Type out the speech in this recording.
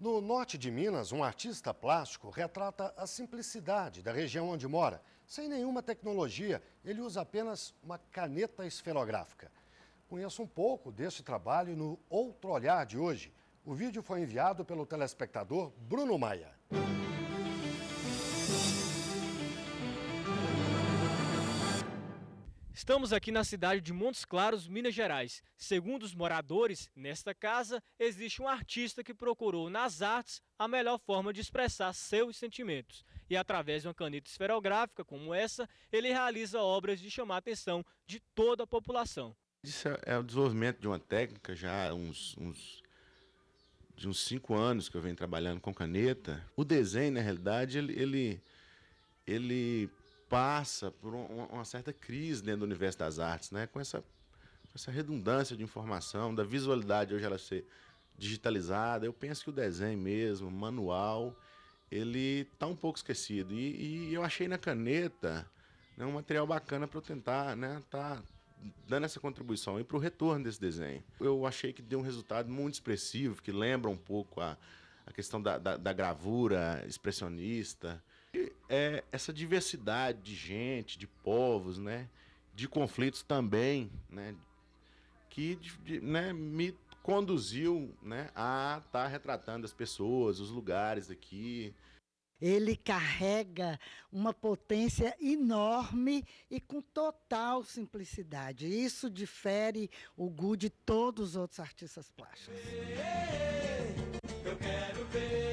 No norte de Minas, um artista plástico retrata a simplicidade da região onde mora. Sem nenhuma tecnologia, ele usa apenas uma caneta esferográfica. Conheça um pouco desse trabalho no Outro Olhar de hoje. O vídeo foi enviado pelo telespectador Bruno Maia. Estamos aqui na cidade de Montes Claros, Minas Gerais. Segundo os moradores, nesta casa existe um artista que procurou nas artes a melhor forma de expressar seus sentimentos. E através de uma caneta esferográfica como essa, ele realiza obras de chamar a atenção de toda a população. Isso é, é o desenvolvimento de uma técnica já há uns, uns de uns cinco anos que eu venho trabalhando com caneta. O desenho, na realidade, ele, ele, ele passa por uma certa crise dentro do universo das artes, né? com, essa, com essa redundância de informação, da visualidade hoje ela ser digitalizada. Eu penso que o desenho mesmo, manual, ele está um pouco esquecido. E, e eu achei na caneta né, um material bacana para eu tentar né, tá dando essa contribuição e para o retorno desse desenho. Eu achei que deu um resultado muito expressivo, que lembra um pouco a, a questão da, da, da gravura expressionista é, essa diversidade de gente, de povos, né? De conflitos também, né? Que de, né, me conduziu né, a estar tá retratando as pessoas, os lugares aqui. Ele carrega uma potência enorme e com total simplicidade. Isso difere o Gu de todos os outros artistas plásticos. eu quero ver.